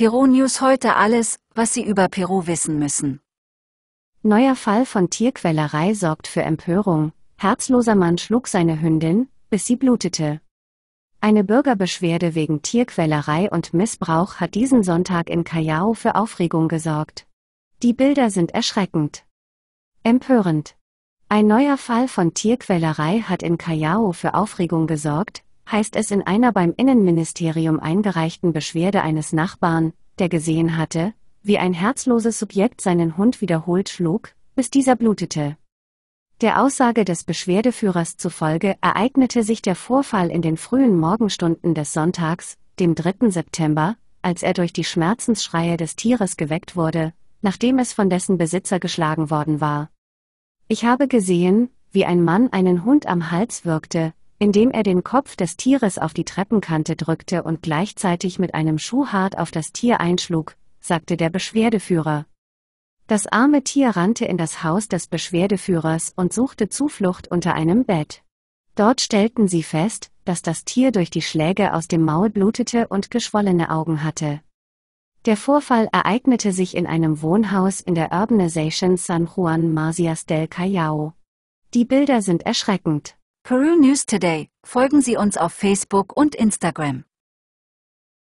Peru News heute alles, was Sie über Peru wissen müssen. Neuer Fall von Tierquälerei sorgt für Empörung. Herzloser Mann schlug seine Hündin, bis sie blutete. Eine Bürgerbeschwerde wegen Tierquälerei und Missbrauch hat diesen Sonntag in Callao für Aufregung gesorgt. Die Bilder sind erschreckend. Empörend. Ein neuer Fall von Tierquälerei hat in Callao für Aufregung gesorgt, heißt es in einer beim Innenministerium eingereichten Beschwerde eines Nachbarn, der gesehen hatte, wie ein herzloses Subjekt seinen Hund wiederholt schlug, bis dieser blutete. Der Aussage des Beschwerdeführers zufolge ereignete sich der Vorfall in den frühen Morgenstunden des Sonntags, dem 3. September, als er durch die Schmerzensschreie des Tieres geweckt wurde, nachdem es von dessen Besitzer geschlagen worden war. Ich habe gesehen, wie ein Mann einen Hund am Hals wirkte, indem er den Kopf des Tieres auf die Treppenkante drückte und gleichzeitig mit einem Schuh hart auf das Tier einschlug, sagte der Beschwerdeführer. Das arme Tier rannte in das Haus des Beschwerdeführers und suchte Zuflucht unter einem Bett. Dort stellten sie fest, dass das Tier durch die Schläge aus dem Maul blutete und geschwollene Augen hatte. Der Vorfall ereignete sich in einem Wohnhaus in der Urbanization San Juan Marcias del Callao. Die Bilder sind erschreckend. Peru News Today, folgen Sie uns auf Facebook und Instagram.